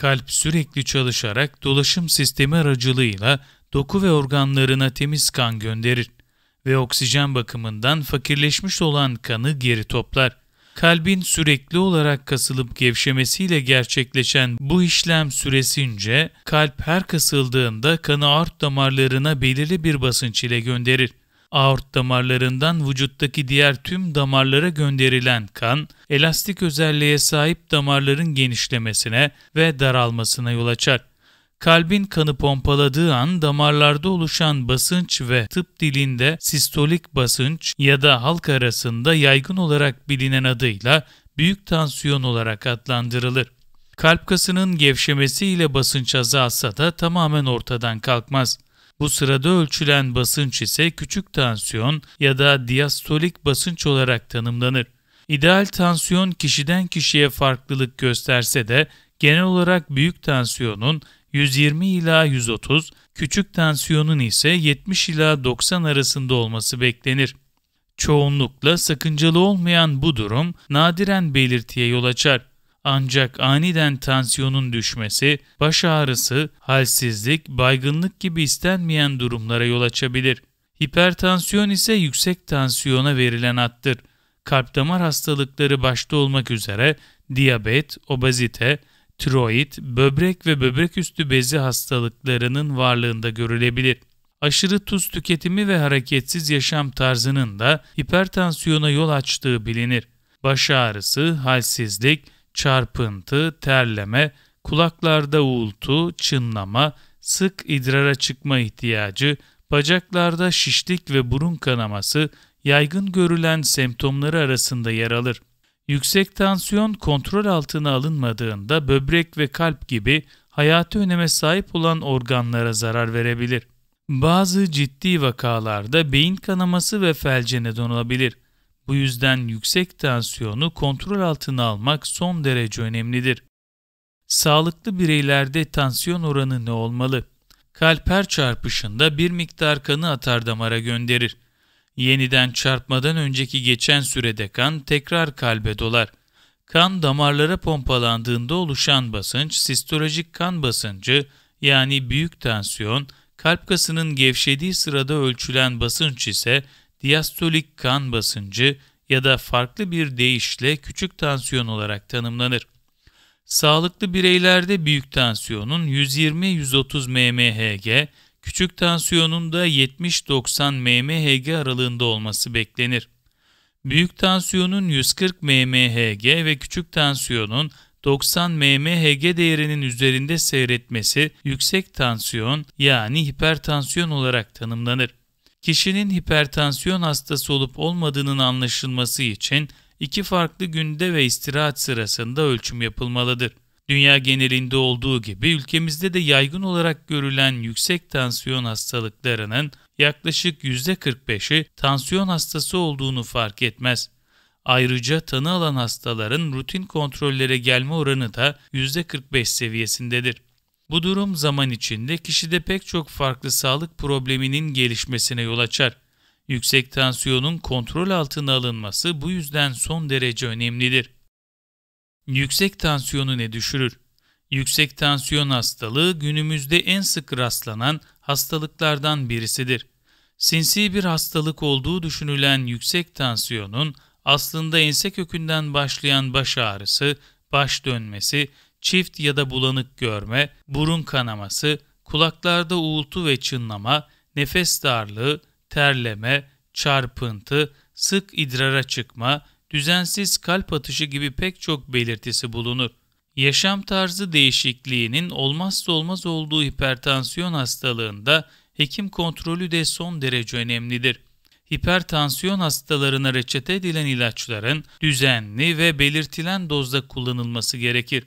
Kalp sürekli çalışarak dolaşım sistemi aracılığıyla doku ve organlarına temiz kan gönderir ve oksijen bakımından fakirleşmiş olan kanı geri toplar. Kalbin sürekli olarak kasılıp gevşemesiyle gerçekleşen bu işlem süresince kalp her kasıldığında kanı art damarlarına belirli bir basınç ile gönderir. Aort damarlarından vücuttaki diğer tüm damarlara gönderilen kan, elastik özelliğe sahip damarların genişlemesine ve daralmasına yol açar. Kalbin kanı pompaladığı an damarlarda oluşan basınç ve tıp dilinde sistolik basınç ya da halk arasında yaygın olarak bilinen adıyla büyük tansiyon olarak adlandırılır. Kalp kasının gevşemesiyle basınç azalsa da tamamen ortadan kalkmaz. Bu sırada ölçülen basınç ise küçük tansiyon ya da diastolik basınç olarak tanımlanır. İdeal tansiyon kişiden kişiye farklılık gösterse de genel olarak büyük tansiyonun 120 ila 130, küçük tansiyonun ise 70 ila 90 arasında olması beklenir. Çoğunlukla sakıncalı olmayan bu durum nadiren belirtiye yol açar. Ancak aniden tansiyonun düşmesi, baş ağrısı, halsizlik, baygınlık gibi istenmeyen durumlara yol açabilir. Hipertansiyon ise yüksek tansiyona verilen attır. Kalp damar hastalıkları başta olmak üzere diyabet, obezite, tiroid, böbrek ve böbrek üstü bezi hastalıklarının varlığında görülebilir. Aşırı tuz tüketimi ve hareketsiz yaşam tarzının da hipertansiyona yol açtığı bilinir. Baş ağrısı, halsizlik, çarpıntı, terleme, kulaklarda uğultu, çınlama, sık idrara çıkma ihtiyacı, bacaklarda şişlik ve burun kanaması yaygın görülen semptomları arasında yer alır. Yüksek tansiyon kontrol altına alınmadığında böbrek ve kalp gibi hayati öneme sahip olan organlara zarar verebilir. Bazı ciddi vakalarda beyin kanaması ve felce neden olabilir. Bu yüzden yüksek tansiyonu kontrol altına almak son derece önemlidir. Sağlıklı bireylerde tansiyon oranı ne olmalı? Kalp her çarpışında bir miktar kanı atar damara gönderir. Yeniden çarpmadan önceki geçen sürede kan tekrar kalbe dolar. Kan damarlara pompalandığında oluşan basınç sistolojik kan basıncı yani büyük tansiyon, kalp kasının gevşediği sırada ölçülen basınç ise diastolik kan basıncı ya da farklı bir deyişle küçük tansiyon olarak tanımlanır. Sağlıklı bireylerde büyük tansiyonun 120-130 mmHg, küçük tansiyonun da 70-90 mmHg aralığında olması beklenir. Büyük tansiyonun 140 mmHg ve küçük tansiyonun 90 mmHg değerinin üzerinde seyretmesi yüksek tansiyon yani hipertansiyon olarak tanımlanır kişinin hipertansiyon hastası olup olmadığının anlaşılması için iki farklı günde ve istirahat sırasında ölçüm yapılmalıdır. Dünya genelinde olduğu gibi ülkemizde de yaygın olarak görülen yüksek tansiyon hastalıklarının yaklaşık %45'i tansiyon hastası olduğunu fark etmez. Ayrıca tanı alan hastaların rutin kontrollere gelme oranı da %45 seviyesindedir. Bu durum zaman içinde kişide pek çok farklı sağlık probleminin gelişmesine yol açar. Yüksek tansiyonun kontrol altına alınması bu yüzden son derece önemlidir. Yüksek tansiyonu ne düşürür? Yüksek tansiyon hastalığı günümüzde en sık rastlanan hastalıklardan birisidir. Sinsi bir hastalık olduğu düşünülen yüksek tansiyonun aslında ense kökünden başlayan baş ağrısı, baş dönmesi, çift ya da bulanık görme, burun kanaması, kulaklarda uğultu ve çınlama, nefes darlığı, terleme, çarpıntı, sık idrara çıkma, düzensiz kalp atışı gibi pek çok belirtisi bulunur. Yaşam tarzı değişikliğinin olmazsa olmaz olduğu hipertansiyon hastalığında hekim kontrolü de son derece önemlidir. Hipertansiyon hastalarına reçete edilen ilaçların düzenli ve belirtilen dozda kullanılması gerekir.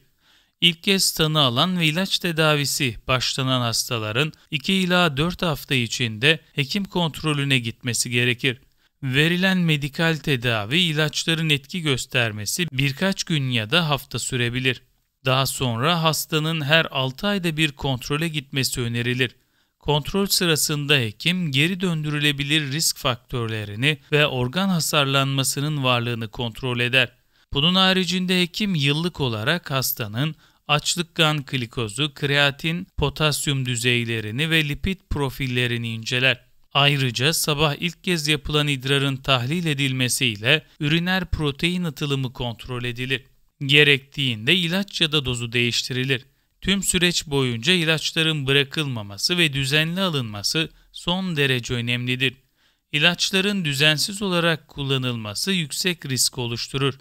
İlk kez tanı alan ve ilaç tedavisi başlanan hastaların 2 ila 4 hafta içinde hekim kontrolüne gitmesi gerekir. Verilen medikal tedavi ilaçların etki göstermesi birkaç gün ya da hafta sürebilir. Daha sonra hastanın her 6 ayda bir kontrole gitmesi önerilir. Kontrol sırasında hekim geri döndürülebilir risk faktörlerini ve organ hasarlanmasının varlığını kontrol eder. Bunun haricinde hekim yıllık olarak hastanın açlık kan glikozu, kreatin, potasyum düzeylerini ve lipid profillerini inceler. Ayrıca sabah ilk kez yapılan idrarın tahlil edilmesiyle üriner protein atılımı kontrol edilir. Gerektiğinde ilaç ya da dozu değiştirilir. Tüm süreç boyunca ilaçların bırakılmaması ve düzenli alınması son derece önemlidir. İlaçların düzensiz olarak kullanılması yüksek risk oluşturur.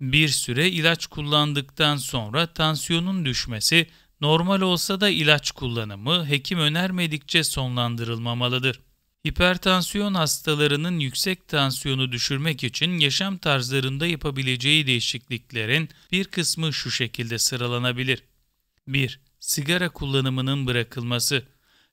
Bir süre ilaç kullandıktan sonra tansiyonun düşmesi normal olsa da ilaç kullanımı hekim önermedikçe sonlandırılmamalıdır. Hipertansiyon hastalarının yüksek tansiyonu düşürmek için yaşam tarzlarında yapabileceği değişikliklerin bir kısmı şu şekilde sıralanabilir. 1. Sigara kullanımının bırakılması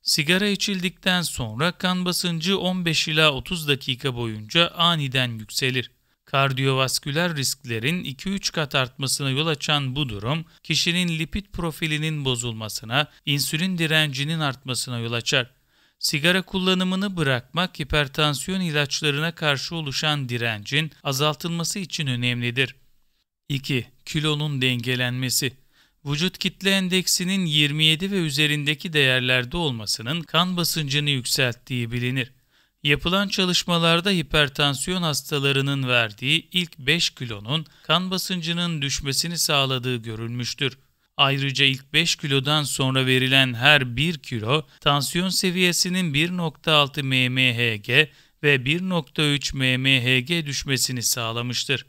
Sigara içildikten sonra kan basıncı 15 ila 30 dakika boyunca aniden yükselir. Kardiyovasküler risklerin 2-3 kat artmasına yol açan bu durum, kişinin lipid profilinin bozulmasına, insülin direncinin artmasına yol açar. Sigara kullanımını bırakmak hipertansiyon ilaçlarına karşı oluşan direncin azaltılması için önemlidir. 2. Kilonun dengelenmesi Vücut kitle endeksinin 27 ve üzerindeki değerlerde olmasının kan basıncını yükselttiği bilinir. Yapılan çalışmalarda hipertansiyon hastalarının verdiği ilk 5 kilonun kan basıncının düşmesini sağladığı görülmüştür. Ayrıca ilk 5 kilodan sonra verilen her 1 kilo tansiyon seviyesinin 1.6 mmHg ve 1.3 mmHg düşmesini sağlamıştır.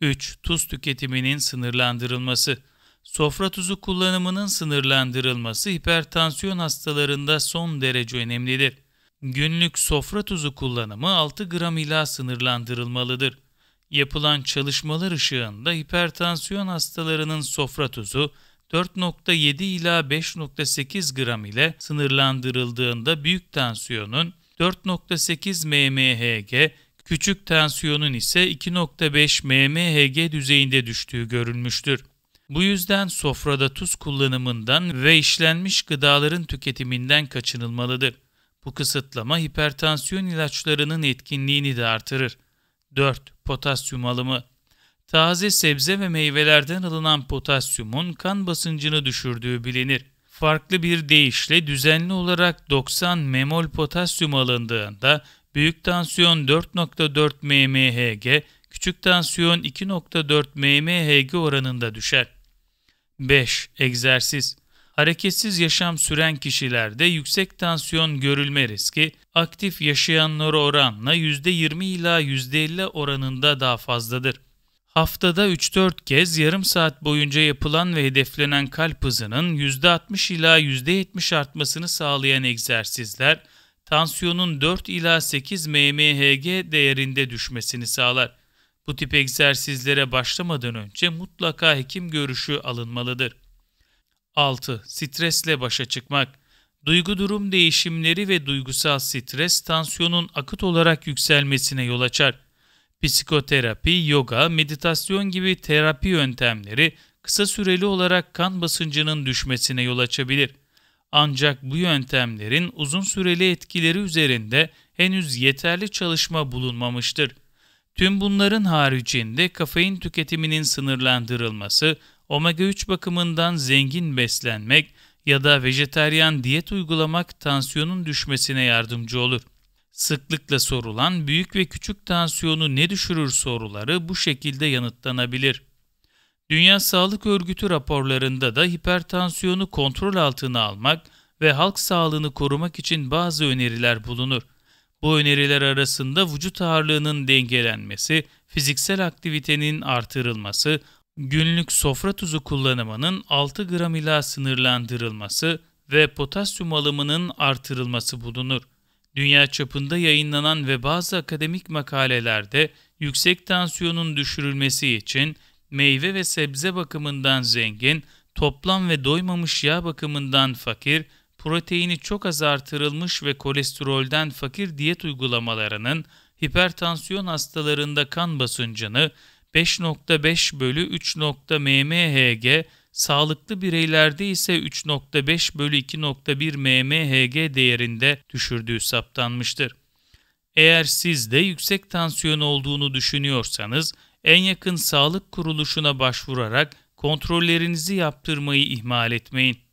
3. Tuz tüketiminin sınırlandırılması Sofra tuzu kullanımının sınırlandırılması hipertansiyon hastalarında son derece önemlidir. Günlük sofra tuzu kullanımı 6 gram ila sınırlandırılmalıdır. Yapılan çalışmalar ışığında hipertansiyon hastalarının sofra tuzu 4.7 ila 5.8 gram ile sınırlandırıldığında büyük tansiyonun 4.8 mmHg, küçük tansiyonun ise 2.5 mmHg düzeyinde düştüğü görülmüştür. Bu yüzden sofrada tuz kullanımından ve işlenmiş gıdaların tüketiminden kaçınılmalıdır. Bu kısıtlama hipertansiyon ilaçlarının etkinliğini de artırır. 4. Potasyum alımı Taze sebze ve meyvelerden alınan potasyumun kan basıncını düşürdüğü bilinir. Farklı bir deyişle düzenli olarak 90 memol potasyum alındığında büyük tansiyon 4.4 mmHg, küçük tansiyon 2.4 mmHg oranında düşer. 5. Egzersiz hareketsiz yaşam süren kişilerde yüksek tansiyon görülme riski aktif yaşayanlara oranla %20 ila %50 oranında daha fazladır. Haftada 3-4 kez yarım saat boyunca yapılan ve hedeflenen kalp hızının %60 ila %70 artmasını sağlayan egzersizler, tansiyonun 4 ila 8 mmHg değerinde düşmesini sağlar. Bu tip egzersizlere başlamadan önce mutlaka hekim görüşü alınmalıdır. 6. Stresle başa çıkmak. Duygu durum değişimleri ve duygusal stres tansiyonun akıt olarak yükselmesine yol açar. Psikoterapi, yoga, meditasyon gibi terapi yöntemleri kısa süreli olarak kan basıncının düşmesine yol açabilir. Ancak bu yöntemlerin uzun süreli etkileri üzerinde henüz yeterli çalışma bulunmamıştır. Tüm bunların haricinde kafein tüketiminin sınırlandırılması, omega 3 bakımından zengin beslenmek ya da vejeteryan diyet uygulamak tansiyonun düşmesine yardımcı olur. Sıklıkla sorulan büyük ve küçük tansiyonu ne düşürür soruları bu şekilde yanıtlanabilir. Dünya Sağlık Örgütü raporlarında da hipertansiyonu kontrol altına almak ve halk sağlığını korumak için bazı öneriler bulunur. Bu öneriler arasında vücut ağırlığının dengelenmesi, fiziksel aktivitenin artırılması, günlük sofra tuzu kullanımının 6 gram ile sınırlandırılması ve potasyum alımının artırılması bulunur. Dünya çapında yayınlanan ve bazı akademik makalelerde yüksek tansiyonun düşürülmesi için meyve ve sebze bakımından zengin, toplam ve doymamış yağ bakımından fakir, proteini çok az artırılmış ve kolesterolden fakir diyet uygulamalarının hipertansiyon hastalarında kan basıncını, 5.5 bölü mmhg sağlıklı bireylerde ise 3.5 bölü 2.1 mmHg değerinde düşürdüğü saptanmıştır. Eğer siz de yüksek tansiyon olduğunu düşünüyorsanız, en yakın sağlık kuruluşuna başvurarak kontrollerinizi yaptırmayı ihmal etmeyin.